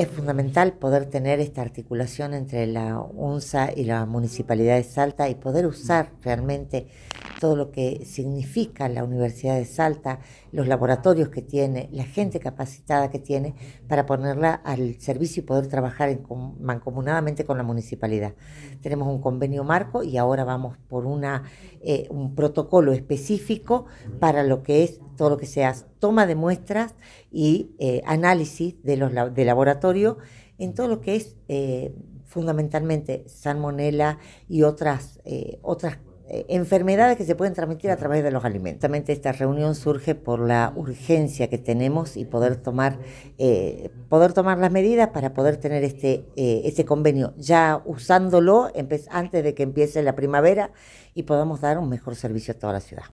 Es fundamental poder tener esta articulación entre la UNSA y la Municipalidad de Salta y poder usar realmente todo lo que significa la Universidad de Salta, los laboratorios que tiene, la gente capacitada que tiene, para ponerla al servicio y poder trabajar mancomunadamente con la municipalidad. Tenemos un convenio marco y ahora vamos por una, eh, un protocolo específico para lo que es todo lo que sea toma de muestras y eh, análisis de los de laboratorio en todo lo que es eh, fundamentalmente salmonela y otras, eh, otras enfermedades que se pueden transmitir a través de los alimentos. Esta reunión surge por la urgencia que tenemos y poder tomar, poder tomar las medidas para poder tener este, este convenio ya usándolo antes de que empiece la primavera y podamos dar un mejor servicio a toda la ciudad.